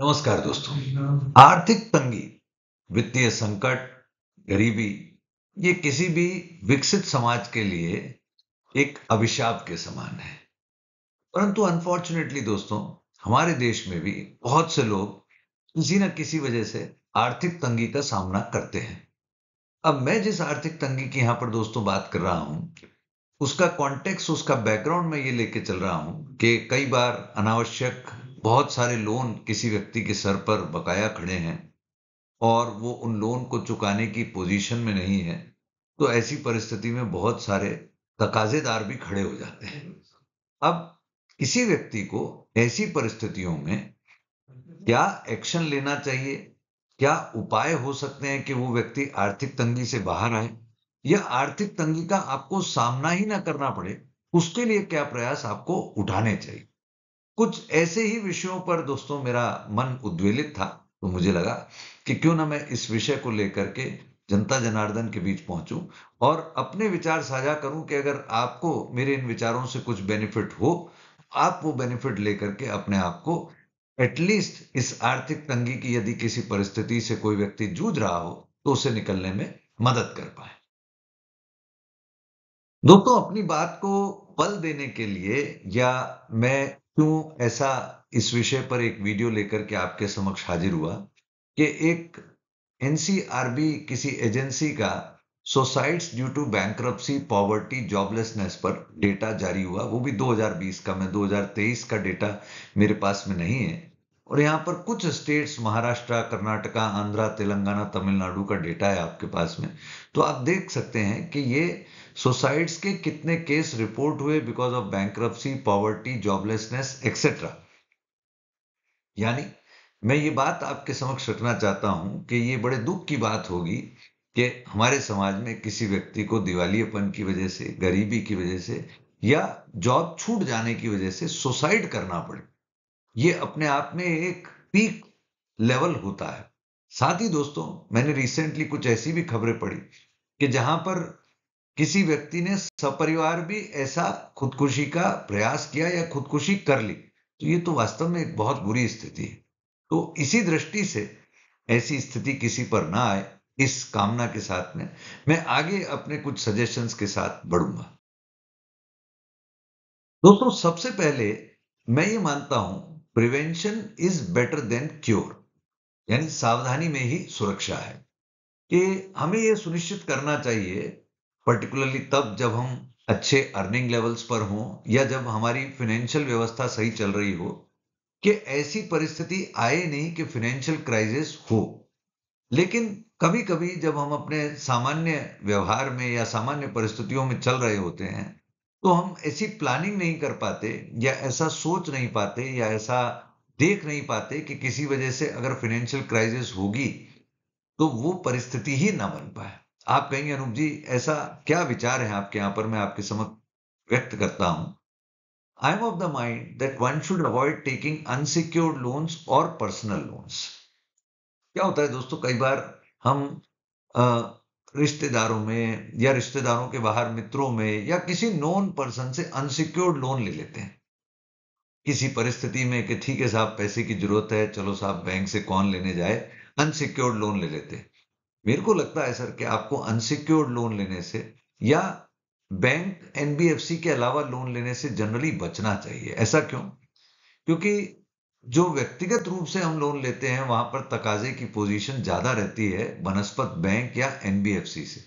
नमस्कार दोस्तों हाँ। आर्थिक तंगी वित्तीय संकट गरीबी ये किसी भी विकसित समाज के लिए एक अभिशाप के समान है परंतु अनफॉर्चुनेटली दोस्तों हमारे देश में भी बहुत से लोग किसी न किसी वजह से आर्थिक तंगी का सामना करते हैं अब मैं जिस आर्थिक तंगी की यहां पर दोस्तों बात कर रहा हूं उसका कॉन्टेक्स्ट उसका बैकग्राउंड में ये लेके चल रहा हूं कि कई बार अनावश्यक बहुत सारे लोन किसी व्यक्ति के सर पर बकाया खड़े हैं और वो उन लोन को चुकाने की पोजीशन में नहीं है तो ऐसी परिस्थिति में बहुत सारे तकाजेदार भी खड़े हो जाते हैं अब किसी व्यक्ति को ऐसी परिस्थितियों में क्या एक्शन लेना चाहिए क्या उपाय हो सकते हैं कि वो व्यक्ति आर्थिक तंगी से बाहर आए या आर्थिक तंगी का आपको सामना ही ना करना पड़े उसके लिए क्या प्रयास आपको उठाने चाहिए कुछ ऐसे ही विषयों पर दोस्तों मेरा मन उद्वेलित था तो मुझे लगा कि क्यों ना मैं इस विषय को लेकर के जनता जनार्दन के बीच पहुंचूं और अपने विचार साझा करूं कि अगर आपको मेरे इन विचारों से कुछ बेनिफिट हो आप वो बेनिफिट लेकर के अपने आप को एटलीस्ट इस आर्थिक तंगी की यदि किसी परिस्थिति से कोई व्यक्ति जूझ रहा हो तो उसे निकलने में मदद कर पाए दोस्तों अपनी बात को बल देने के लिए या मैं क्यों ऐसा इस विषय पर एक वीडियो लेकर के आपके समक्ष हाजिर हुआ कि एक एनसीआरबी किसी एजेंसी का suicides due to bank poverty joblessness पर डेटा जारी हुआ वो भी 2020 का मैं 2023 का डेटा मेरे पास में नहीं है और यहां पर कुछ स्टेट्स महाराष्ट्र कर्नाटका आंध्रा तेलंगाना तमिलनाडु का डेटा है आपके पास में तो आप देख सकते हैं कि ये सोसाइट्स के कितने केस रिपोर्ट हुए because of bank poverty joblessness etcetera यानी मैं ये बात आपके समक्ष रखना चाहता हूं कि ये बड़े दुख की बात होगी कि हमारे समाज में किसी व्यक्ति को दिवालीपन की वजह से गरीबी की वजह से या जॉब छूट जाने की वजह से सुसाइड करना पड़े ये अपने आप में एक पीक लेवल होता है साथ ही दोस्तों मैंने रिसेंटली कुछ ऐसी भी खबरें पढ़ी कि जहां पर किसी व्यक्ति ने सपरिवार भी ऐसा खुदकुशी का प्रयास किया या खुदकुशी कर ली तो ये तो वास्तव में एक बहुत बुरी स्थिति है तो इसी दृष्टि से ऐसी स्थिति किसी पर ना आए इस कामना के साथ में मैं आगे अपने कुछ सजेशंस के साथ बढ़ूंगा दोस्तों सबसे पहले मैं ये मानता हूं prevention is better than cure यानी सावधानी में ही सुरक्षा है कि हमें यह सुनिश्चित करना चाहिए पर्टिकुलरली तब जब हम अच्छे अर्निंग लेवल्स पर हों या जब हमारी फाइनेंशियल व्यवस्था सही चल रही हो कि ऐसी परिस्थिति आए नहीं कि फाइनेंशियल क्राइसिस हो लेकिन कभी कभी जब हम अपने सामान्य व्यवहार में या सामान्य परिस्थितियों में चल रहे होते हैं तो हम ऐसी प्लानिंग नहीं कर पाते या ऐसा सोच नहीं पाते या ऐसा देख नहीं पाते कि किसी वजह से अगर फाइनेंशियल क्राइसिस होगी तो वो परिस्थिति ही ना बन पाए आप कहेंगे अनूप जी ऐसा क्या विचार है आपके यहां पर मैं आपके समक्ष व्यक्त करता हूं I am of the mind that one should avoid taking unsecured loans और पर्सनल लोन्स क्या होता है दोस्तों कई बार हम रिश्तेदारों में या रिश्तेदारों के बाहर मित्रों में या किसी नॉन पर्सन से अनसिक्योर्ड लोन ले लेते हैं किसी परिस्थिति में कि ठीक है साहब पैसे की जरूरत है चलो साहब बैंक से कौन लेने जाए अनसिक्योर्ड लोन ले लेते हैं मेरे को लगता है सर कि आपको अनसिक्योर्ड लोन लेने से या बैंक एनबीएफसी के अलावा लोन लेने से जनरली बचना चाहिए ऐसा क्यों क्योंकि जो व्यक्तिगत रूप से हम लोन लेते हैं वहां पर तकाजे की पोजीशन ज्यादा रहती है बनस्पत बैंक या एनबीएफसी से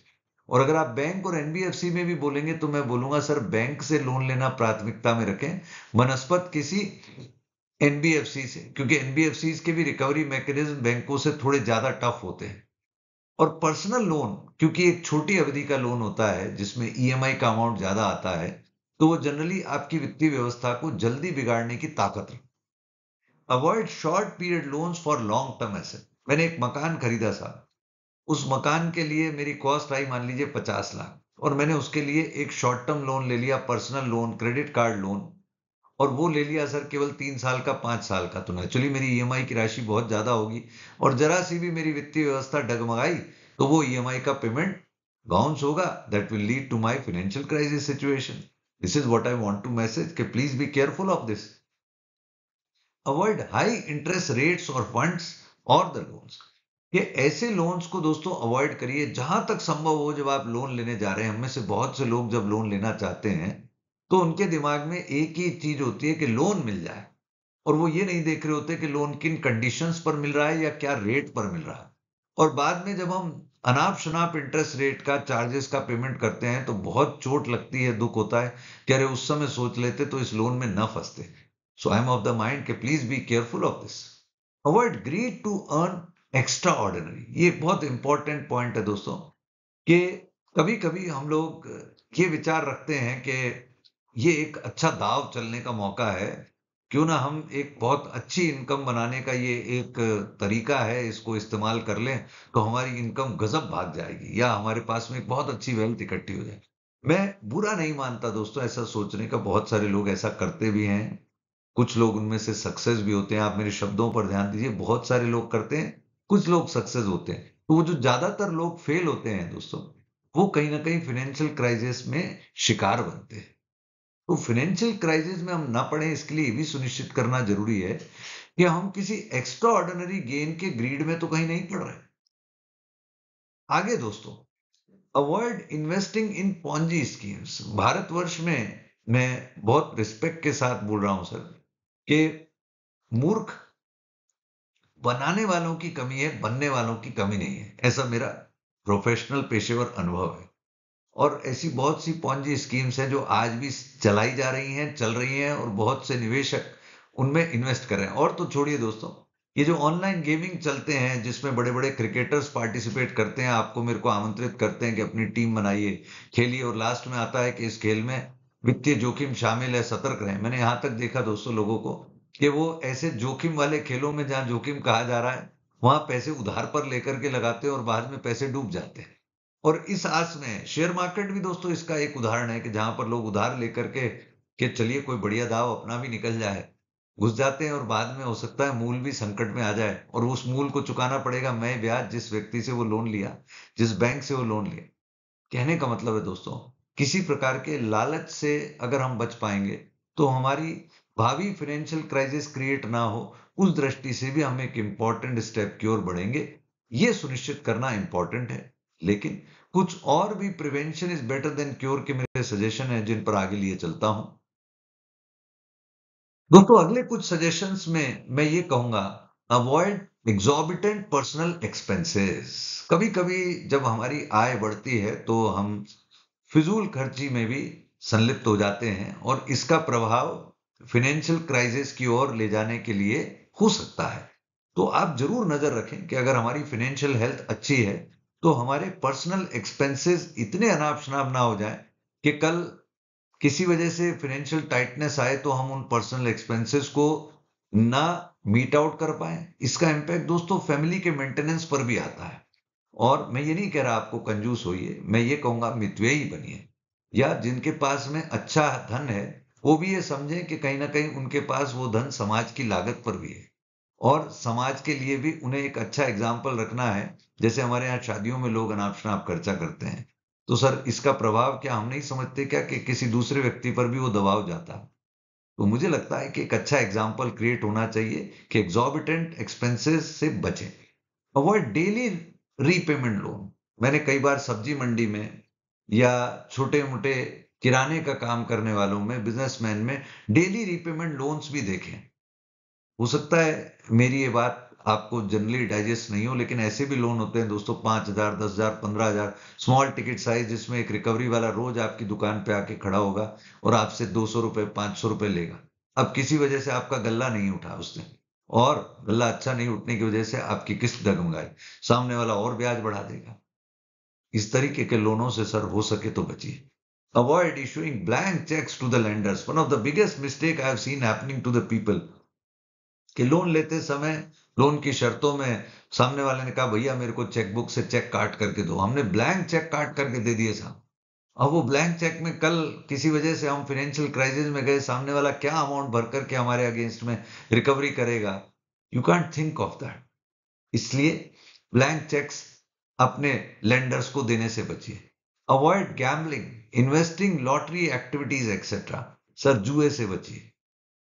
और अगर आप बैंक और एनबीएफसी में भी बोलेंगे तो मैं बोलूंगा सर बैंक से लोन लेना प्राथमिकता में रखें बनस्पत किसी एनबीएफसी से क्योंकि एनबीएफसी के भी रिकवरी मैकेनिज्म बैंकों से थोड़े ज्यादा टफ होते हैं और पर्सनल लोन क्योंकि एक छोटी अवधि का लोन होता है जिसमें ईएमआई e का अमाउंट ज्यादा आता है तो वो जनरली आपकी वित्तीय व्यवस्था को जल्दी बिगाड़ने की ताकत रखता avoid short period loans for long term asset मैंने एक मकान खरीदा था उस मकान के लिए मेरी कॉस्ट आई मान लीजिए पचास लाख और मैंने उसके लिए एक शॉर्ट टर्म लोन ले लिया personal loan credit card loan और वो ले लिया सर केवल तीन साल का पांच साल का तो नेचुअली मेरी ई e की राशि बहुत ज़्यादा होगी और जरा सी भी मेरी वित्तीय व्यवस्था डगमगाई तो वो ई e का पेमेंट बाउंस होगा that will lead to my financial crisis situation this is what I want to message के please be careful of this avoid high interest rates और फंड्स और द लोन्स ये ऐसे loans को दोस्तों avoid करिए जहां तक संभव हो जब आप लोन लेने जा रहे हैं हमें से बहुत से लोग जब लोन लेना चाहते हैं तो उनके दिमाग में एक ही चीज होती है कि लोन मिल जाए और वो ये नहीं देख रहे होते कि लोन किन कंडीशंस पर मिल रहा है या क्या रेट पर मिल रहा है और बाद में जब हम अनाप शनाप इंटरेस्ट रेट का चार्जेस का पेमेंट करते हैं तो बहुत चोट लगती है दुख होता है कि अरे उस समय सोच लेते तो इस लोन में न फंसते So I am of the mind कि please be careful of this. Avoid greed to earn extraordinary. ये बहुत important point है दोस्तों कि कभी कभी हम लोग ये विचार रखते हैं कि ये एक अच्छा दाव चलने का मौका है क्यों ना हम एक बहुत अच्छी इनकम बनाने का ये एक तरीका है इसको इस्तेमाल कर लें तो हमारी इनकम गजब भाग जाएगी या हमारे पास में एक बहुत अच्छी वेल्थ इकट्ठी हो जाएगी मैं बुरा नहीं मानता दोस्तों ऐसा सोचने का बहुत सारे लोग ऐसा करते भी हैं कुछ लोग उनमें से सक्सेस भी होते हैं आप मेरे शब्दों पर ध्यान दीजिए बहुत सारे लोग करते हैं कुछ लोग सक्सेस होते हैं तो वो जो ज्यादातर लोग फेल होते हैं दोस्तों वो कहीं ना कहीं फाइनेंशियल क्राइसिस में शिकार बनते हैं तो फाइनेंशियल क्राइसिस में हम ना पड़े इसके लिए भी सुनिश्चित करना जरूरी है कि हम किसी एक्स्ट्रा ऑर्डिनरी गेन के ग्रीड में तो कहीं नहीं पड़ रहे आगे दोस्तों avoid investing in Ponzi schemes भारतवर्ष में मैं बहुत रिस्पेक्ट के साथ बोल रहा हूं सर कि मूर्ख बनाने वालों की कमी है बनने वालों की कमी नहीं है ऐसा मेरा प्रोफेशनल पेशेवर अनुभव है और ऐसी बहुत सी पौंजी स्कीम्स हैं जो आज भी चलाई जा रही हैं चल रही हैं और बहुत से निवेशक उनमें इन्वेस्ट कर रहे हैं और तो छोड़िए दोस्तों ये जो ऑनलाइन गेमिंग चलते हैं जिसमें बड़े बड़े क्रिकेटर्स पार्टिसिपेट करते हैं आपको मेरे को आमंत्रित करते हैं कि अपनी टीम बनाइए खेलिए और लास्ट में आता है कि इस खेल में वित्तीय जोखिम शामिल है सतर्क रहे मैंने यहां तक देखा दोस्तों लोगों को कि वो ऐसे जोखिम वाले खेलों में जहां जोखिम कहा जा रहा है वहां पैसे उधार पर लेकर के लगाते हैं और बाद में पैसे डूब जाते हैं और इस आस में शेयर मार्केट भी दोस्तों इसका एक उदाहरण है कि जहां पर लोग उधार लेकर के कि चलिए कोई बढ़िया दाव अपना भी निकल जाए घुस जाते हैं और बाद में हो सकता है मूल भी संकट में आ जाए और उस मूल को चुकाना पड़ेगा मैं ब्याज जिस व्यक्ति से वो लोन लिया जिस बैंक से वो लोन लिया कहने का मतलब है दोस्तों किसी प्रकार के लालच से अगर हम बच पाएंगे तो हमारी भावी फाइनेंशियल क्राइसिस क्रिएट ना हो उस दृष्टि से भी हम एक इंपॉर्टेंट स्टेप की ओर बढ़ेंगे ये सुनिश्चित करना इंपॉर्टेंट है लेकिन कुछ और भी prevention is better than cure के मेरे सजेशन है जिन पर आगे लिए चलता हूं दोस्तों अगले कुछ सजेशंस में मैं ये कहूंगा अवॉइड एग्जॉबिटेंट पर्सनल एक्सपेंसेस कभी कभी जब हमारी आय बढ़ती है तो हम फिजूल खर्ची में भी संलिप्त हो जाते हैं और इसका प्रभाव फाइनेंशियल क्राइसिस की ओर ले जाने के लिए हो सकता है तो आप जरूर नजर रखें कि अगर हमारी फाइनेंशियल हेल्थ अच्छी है तो हमारे पर्सनल एक्सपेंसेस इतने अनाप शनाप ना हो जाए कि कल किसी वजह से फाइनेंशियल टाइटनेस आए तो हम उन पर्सनल एक्सपेंसेस को ना मीट आउट कर पाए इसका इम्पैक्ट दोस्तों फैमिली के मेंटेनेंस पर भी आता है और मैं ये नहीं कह रहा आपको कंजूस होइए मैं ये कहूंगा ही बनिए या जिनके पास में अच्छा धन है वो भी ये समझें कि कहीं ना कहीं उनके पास वो धन समाज की लागत पर भी है और समाज के लिए भी उन्हें एक अच्छा एग्जाम्पल रखना है जैसे हमारे यहाँ शादियों में लोग अनाप शनाप खर्चा करते हैं तो सर इसका प्रभाव क्या हम नहीं समझते क्या कि किसी दूसरे व्यक्ति पर भी वो दबाव जाता तो मुझे लगता है कि एक अच्छा एग्जाम्पल क्रिएट होना चाहिए कि एग्जॉबिटेंट एक्सपेंसेस से बचें अवॉइड डेली रीपेमेंट लोन मैंने कई बार सब्जी मंडी में या छोटे मोटे किराने का काम करने वालों में बिजनेसमैन में डेली रीपेमेंट लोन्स भी देखे हो सकता है मेरी ये बात आपको जनरली डाइजेस्ट नहीं हो लेकिन ऐसे भी लोन होते हैं दोस्तों पांच हजार दस हजार पंद्रह हजार स्मॉल टिकट साइज जिसमें एक रिकवरी वाला रोज आपकी दुकान पे आके खड़ा होगा और आपसे दो सौ रुपए पांच सौ रुपए लेगा अब किसी वजह से आपका गल्ला नहीं उठा उसने और गला अच्छा नहीं उठने की वजह से आपकी किस्त दगमगाई सामने वाला और ब्याज बढ़ा देगा इस तरीके के लोनों से सर हो सके तो बचिए avoid issuing blank cheques to the lenders one of the biggest mistake I have seen happening to the people कि लोन लेते समय लोन की शर्तों में सामने वाले ने कहा भैया मेरे को चेकबुक से चेक काट करके दो हमने ब्लैंक चेक काट करके दे दिए साहब अब वो ब्लैंक चेक में कल किसी वजह से हम फाइनेंशियल क्राइसिस में गए सामने वाला क्या अमाउंट भर करके हमारे अगेंस्ट में रिकवरी करेगा you can't think of that इसलिए ब्लैंक चेक्स अपने लेंडर्स को देने से बचिए avoid gambling investing lottery activities etcetera sir जुए से बचिए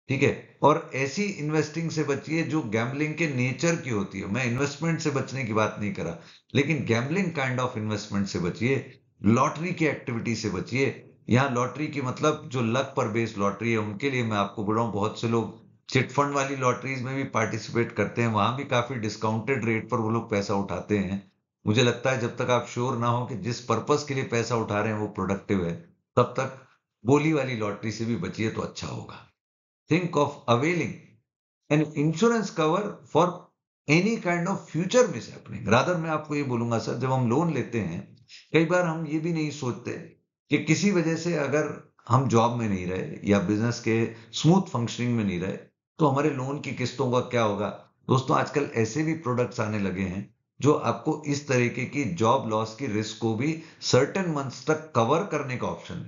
ठीक है और ऐसी इन्वेस्टिंग से बचिए जो गैम्बलिंग के नेचर की होती है मैं इन्वेस्टमेंट से बचने की बात नहीं करा लेकिन गैम्बलिंग काइंड ऑफ इन्वेस्टमेंट से बचिए लॉटरी की एक्टिविटी से बचिए यहाँ लॉटरी की मतलब जो लक पर बेस्ड लॉटरी है उनके लिए मैं आपको बोल रहा हूँ बहुत से लोग चिटफंड वाली लॉटरीज में भी पार्टिसिपेट करते हैं वहां भी काफी डिस्काउंटेड रेट पर वो लोग पैसा उठाते हैं मुझे लगता है जब तक आप श्योर ना हो कि जिस पर्पज के लिए पैसा उठा रहे हैं वो प्रोडक्टिव है तब तक बोली वाली लॉटरी से भी बचिए तो अच्छा होगा think of availing an insurance cover for any kind of future mishappening मैं आपको ये बोलूंगा सर जब हम लोन लेते हैं कई बार हम ये भी नहीं सोचते कि किसी वजह से अगर हम जॉब में नहीं रहे या बिजनेस के स्मूथ फंक्शनिंग में नहीं रहे तो हमारे लोन की किस्तों का क्या होगा दोस्तों आजकल ऐसे भी प्रोडक्ट्स आने लगे हैं जो आपको इस तरीके की जॉब लॉस की रिस्क को भी सर्टेन मंथ्स तक कवर करने का ऑप्शन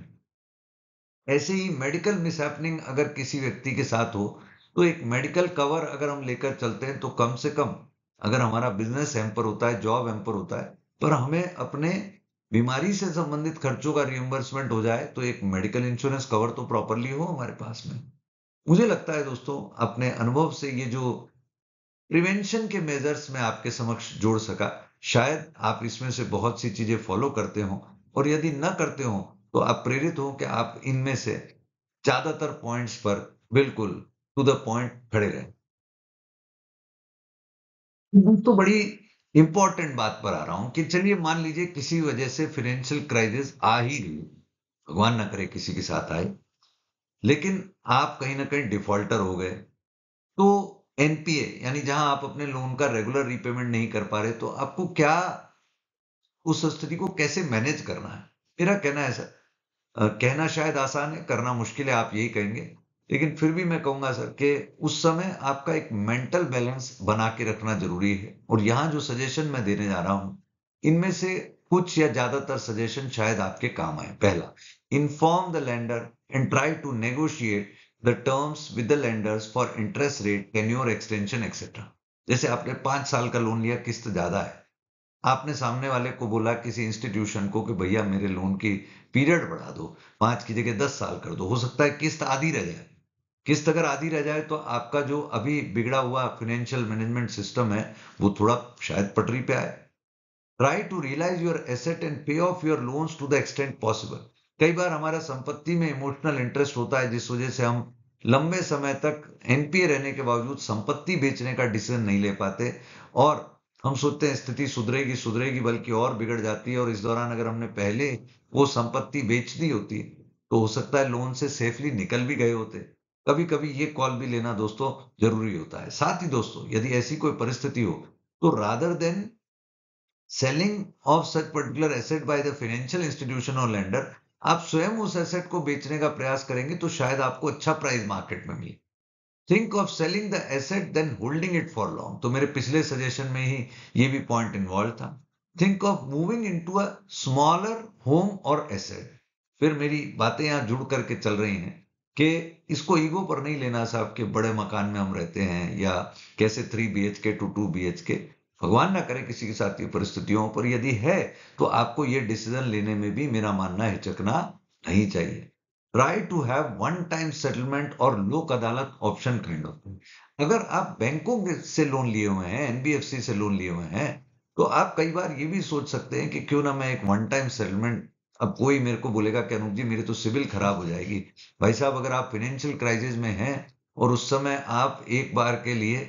है ऐसे ही मेडिकल मिसहैपनिंग अगर किसी व्यक्ति के साथ हो तो एक मेडिकल कवर अगर हम लेकर चलते हैं तो कम से कम अगर हमारा बिजनेस हेम्पर होता है जॉब हेम्पर होता है पर हमें अपने बीमारी से संबंधित खर्चों का रियम्बर्समेंट हो जाए तो एक मेडिकल इंश्योरेंस कवर तो प्रॉपरली हो हमारे पास में मुझे लगता है दोस्तों अपने अनुभव से ये जो प्रिवेंशन के मेजर्स में आपके समक्ष जोड़ सका शायद आप इसमें से बहुत सी चीजें फॉलो करते हो और यदि न करते हो तो आप प्रेरित हो कि आप इनमें से ज्यादातर पॉइंट्स पर बिल्कुल टू द पॉइंट खड़े रहें तो बड़ी इंपॉर्टेंट बात पर आ रहा हूं कि चलिए मान लीजिए किसी वजह से फाइनेंशियल क्राइसिस आ ही गई भगवान ना करे किसी के साथ आए लेकिन आप कहीं ना कहीं डिफॉल्टर हो गए तो एनपीए यानी जहां आप अपने लोन का रेगुलर रीपेमेंट नहीं कर पा रहे तो आपको क्या उस स्थिति को कैसे मैनेज करना है मेरा कहना है सर कहना शायद आसान है करना मुश्किल है आप यही कहेंगे लेकिन फिर भी मैं कहूंगा सर कि उस समय आपका एक मेंटल बैलेंस बना के रखना जरूरी है और यहां जो सजेशन मैं देने जा रहा हूं इनमें से कुछ या ज्यादातर सजेशन शायद आपके काम आए पहला inform the lender and try to negotiate the terms with the lenders for interest rate tenure extension etcetera जैसे आपने पांच साल का लोन लिया किस्त ज्यादा है आपने सामने वाले को बोला किसी इंस्टीट्यूशन को कि भैया मेरे लोन की पीरियड बढ़ा दो पांच की जगह दस साल कर दो हो सकता है किस्त आधी रह जाए किस्त अगर आधी रह जाए तो आपका जो अभी बिगड़ा हुआ फाइनेंशियल मैनेजमेंट सिस्टम है वो थोड़ा शायद पटरी पे आए try to realise your asset and pay off your loans to the extent possible कई बार हमारा संपत्ति में इमोशनल इंटरेस्ट होता है जिस वजह से हम लंबे समय तक एनपीए रहने के बावजूद संपत्ति बेचने का डिसीजन नहीं ले पाते और हम सोचते हैं स्थिति सुधरेगी सुधरेगी बल्कि और बिगड़ जाती है और इस दौरान अगर हमने पहले वो संपत्ति बेच दी होती तो हो सकता है लोन से सेफली निकल भी गए होते कभी कभी ये कॉल भी लेना दोस्तों जरूरी होता है साथ ही दोस्तों यदि ऐसी कोई परिस्थिति हो तो rather than selling of such particular asset by the financial institution और लैंडर आप स्वयं उस एसेट को बेचने का प्रयास करेंगे तो शायद आपको अच्छा प्राइस मार्केट में मिले think of selling the asset then holding it for long तो मेरे पिछले सजेशन में ही ये भी पॉइंट इन्वॉल्व था think of moving into a smaller home और एसेट फिर मेरी बातें यहां जुड़ करके चल रही हैं कि इसको ईगो पर नहीं लेना साहब के बड़े मकान में हम रहते हैं या कैसे three B H K to two B H K भगवान ना करे किसी के साथ ये परिस्थितियों पर यदि है तो आपको ये डिसीजन लेने में भी मेरा मानना हिचकना नहीं चाहिए try to have one time settlement और लोक अदालत ऑप्शन काइंड ऑफ अगर आप बैंकों से लोन लिए हुए हैं एनबीएफसी से लोन लिए हुए हैं तो आप कई बार ये भी सोच सकते हैं कि क्यों ना मैं एक वन टाइम सेटलमेंट अब कोई मेरे को बोलेगा कि अनूप जी मेरी तो सिविल खराब हो जाएगी भाई साहब अगर आप फाइनेंशियल क्राइसिस में हैं और उस समय आप एक बार के लिए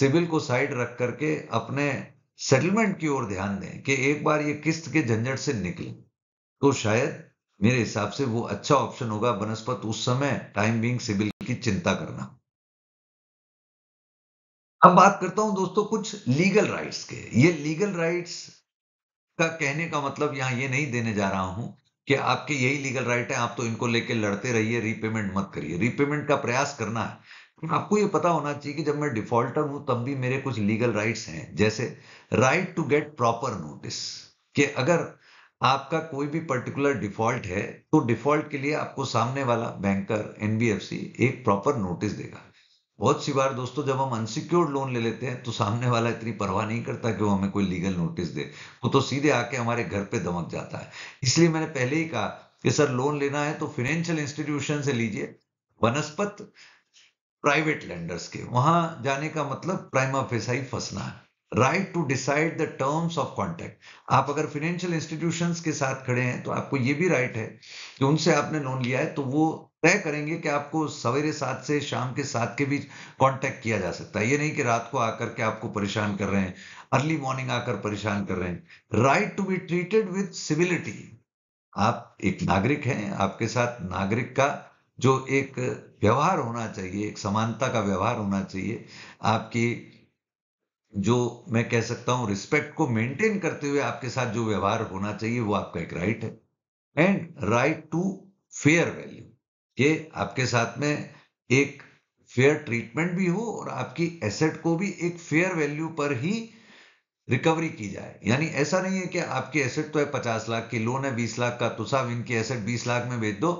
सिविल को साइड रख करके अपने सेटलमेंट की ओर ध्यान दें कि एक बार ये किस्त के झंझट से निकले तो शायद मेरे हिसाब से वो अच्छा ऑप्शन होगा बनस्पत उस समय टाइम बिंग सिविल की चिंता करना अब बात करता हूं दोस्तों कुछ लीगल राइट्स के ये लीगल राइट्स का कहने का मतलब यहां ये नहीं देने जा रहा हूं कि आपके यही लीगल राइट है आप तो इनको लेके लड़ते रहिए रीपेमेंट मत करिए रीपेमेंट का प्रयास करना है आपको ये पता होना चाहिए कि जब मैं डिफॉल्टर हूं तब भी मेरे कुछ लीगल राइट्स हैं जैसे right to get proper notice कि अगर आपका कोई भी पर्टिकुलर डिफॉल्ट है तो डिफॉल्ट के लिए आपको सामने वाला बैंकर एनबीएफसी एक प्रॉपर नोटिस देगा बहुत सी बार दोस्तों जब हम अनसिक्योर्ड लोन ले लेते हैं तो सामने वाला इतनी परवाह नहीं करता कि वो हमें कोई लीगल नोटिस दे वो तो सीधे आके हमारे घर पे दमक जाता है इसलिए मैंने पहले ही कहा कि सर लोन लेना है तो फाइनेंशियल इंस्टीट्यूशन से लीजिए वनस्पत प्राइवेट लेंडर्स के वहां जाने का मतलब प्राइमा ही फंसना है right to decide the terms of contract आप अगर फाइनेंशियल इंस्टीट्यूशन के साथ खड़े हैं तो आपको ये भी राइट है कि उनसे आपने लोन लिया है तो वो तय करेंगे कि आपको सवेरे सात से शाम के सात के बीच कॉन्टैक्ट किया जा सकता है ये नहीं कि रात को आकर के आपको परेशान कर रहे हैं अर्ली मॉर्निंग आकर परेशान कर रहे हैं right to be treated with civility आप एक नागरिक हैं आपके साथ नागरिक का जो एक व्यवहार होना चाहिए एक समानता का व्यवहार होना चाहिए आपकी जो मैं कह सकता हूं रिस्पेक्ट को मेंटेन करते हुए आपके साथ जो व्यवहार होना चाहिए वो आपका एक राइट है and right to fair value के आपके साथ में एक फेयर ट्रीटमेंट भी हो और आपकी एसेट को भी एक फेयर वैल्यू पर ही रिकवरी की जाए यानी ऐसा नहीं है कि आपकी एसेट तो है पचास लाख की लोन है बीस लाख का तो साहब इनकी एसेट बीस लाख में बेच दो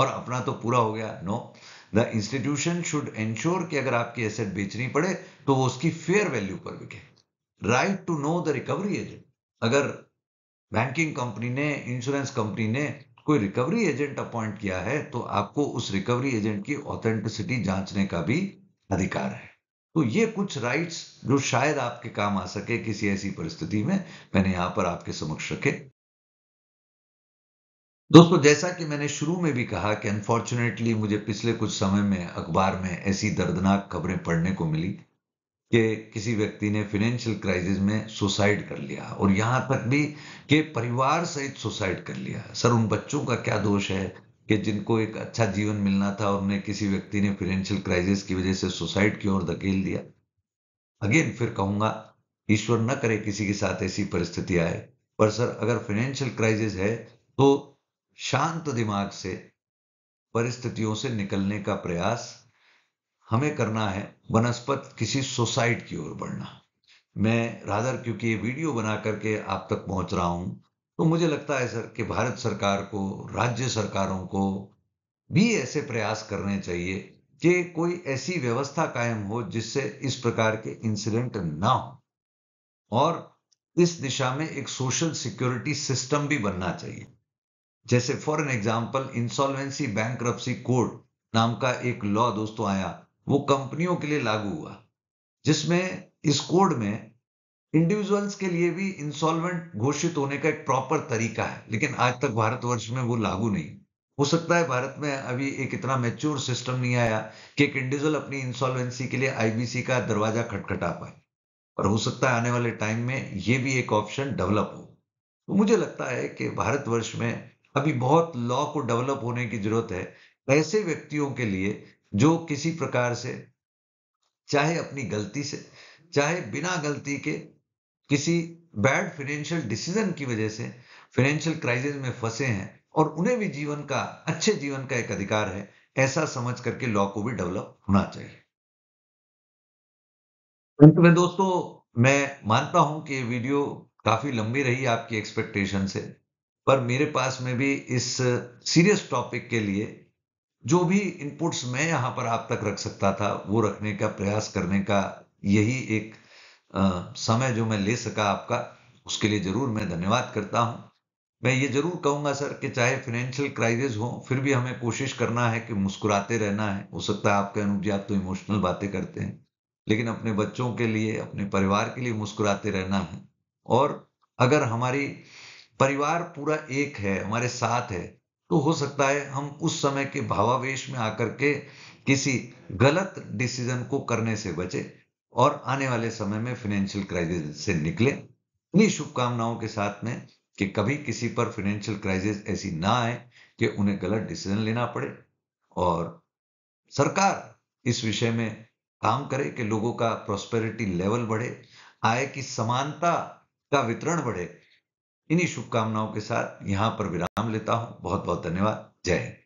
और अपना तो पूरा हो गया no no. The institution should ensure कि अगर आपकी एसेट बेचनी पड़े तो वो उसकी फेयर वैल्यू पर बिके right to know the recovery agent अगर बैंकिंग कंपनी ने इंश्योरेंस कंपनी ने कोई रिकवरी एजेंट अपॉइंट किया है तो आपको उस रिकवरी एजेंट की ऑथेंटिसिटी जांचने का भी अधिकार है तो ये कुछ राइट्स जो शायद आपके काम आ सके किसी ऐसी परिस्थिति में मैंने यहां पर आपके समक्ष रखे दोस्तों जैसा कि मैंने शुरू में भी कहा कि अनफॉर्चुनेटली मुझे पिछले कुछ समय में अखबार में ऐसी दर्दनाक खबरें पढ़ने को मिली कि किसी व्यक्ति ने फिनेंशियल क्राइसिस में सुसाइड कर लिया और यहां तक भी कि परिवार सहित सुसाइड कर लिया सर उन बच्चों का क्या दोष है कि जिनको एक अच्छा जीवन मिलना था और उन्हें किसी व्यक्ति ने फिनेंशियल क्राइसिस की वजह से सुसाइड की ओर धकेल दिया अगेन फिर कहूंगा ईश्वर न करे किसी के साथ ऐसी परिस्थिति आए पर सर अगर फाइनेंशियल क्राइसिस है तो शांत दिमाग से परिस्थितियों से निकलने का प्रयास हमें करना है वनस्पत किसी सोसाइट की ओर बढ़ना मैं राधर क्योंकि ये वीडियो बना करके आप तक पहुंच रहा हूं तो मुझे लगता है सर कि भारत सरकार को राज्य सरकारों को भी ऐसे प्रयास करने चाहिए कि कोई ऐसी व्यवस्था कायम हो जिससे इस प्रकार के इंसिडेंट ना हो और इस दिशा में एक सोशल सिक्योरिटी सिस्टम भी बनना चाहिए जैसे for an example insolvency bank code नाम का एक लॉ दोस्तों आया वो कंपनियों के लिए लागू हुआ जिसमें इस कोड में इंडिविजुअल्स के लिए भी इंसॉल्वेंट घोषित होने का एक प्रॉपर तरीका है लेकिन आज तक भारतवर्ष में वो लागू नहीं हो सकता है भारत में अभी एक इतना मैच्योर सिस्टम नहीं आया कि एक इंडिविजुअल अपनी इंसॉल्वेंसी के लिए आईबीसी का दरवाजा खटखटा पाए और हो सकता है आने वाले टाइम में ये भी एक ऑप्शन डेवलप हो तो मुझे लगता है कि भारतवर्ष में अभी बहुत लॉ को डेवलप होने की जरूरत है ऐसे व्यक्तियों के लिए जो किसी प्रकार से चाहे अपनी गलती से चाहे बिना गलती के किसी बैड फाइनेंशियल डिसीजन की वजह से फाइनेंशियल क्राइसिस में फंसे हैं और उन्हें भी जीवन का अच्छे जीवन का एक अधिकार है ऐसा समझ करके लॉ को भी डेवलप होना चाहिए अंत में दोस्तों मैं मानता हूं कि ये वीडियो काफी लंबी रही आपकी एक्सपेक्टेशन से पर मेरे पास में भी इस सीरियस टॉपिक के लिए जो भी इनपुट्स मैं यहाँ पर आप तक रख सकता था वो रखने का प्रयास करने का यही एक आ, समय जो मैं ले सका आपका उसके लिए जरूर मैं धन्यवाद करता हूँ मैं ये जरूर कहूंगा सर कि चाहे फाइनेंशियल क्राइसिस हो फिर भी हमें कोशिश करना है कि मुस्कुराते रहना है हो सकता है आपके अनुप जी आप तो इमोशनल बातें करते हैं लेकिन अपने बच्चों के लिए अपने परिवार के लिए मुस्कुराते रहना है और अगर हमारी परिवार पूरा एक है हमारे साथ है तो हो सकता है हम उस समय के भावावेश में आकर के किसी गलत डिसीजन को करने से बचे और आने वाले समय में फाइनेंशियल क्राइसिस से निकले इन्हीं शुभकामनाओं के साथ में कि कभी किसी पर फाइनेंशियल क्राइसिस ऐसी ना आए कि उन्हें गलत डिसीजन लेना पड़े और सरकार इस विषय में काम करे कि लोगों का प्रोस्पेरिटी लेवल बढ़े आय की समानता का वितरण बढ़े इन्हीं शुभकामनाओं के साथ यहां पर विराम लेता हूं बहुत बहुत धन्यवाद जय हिंद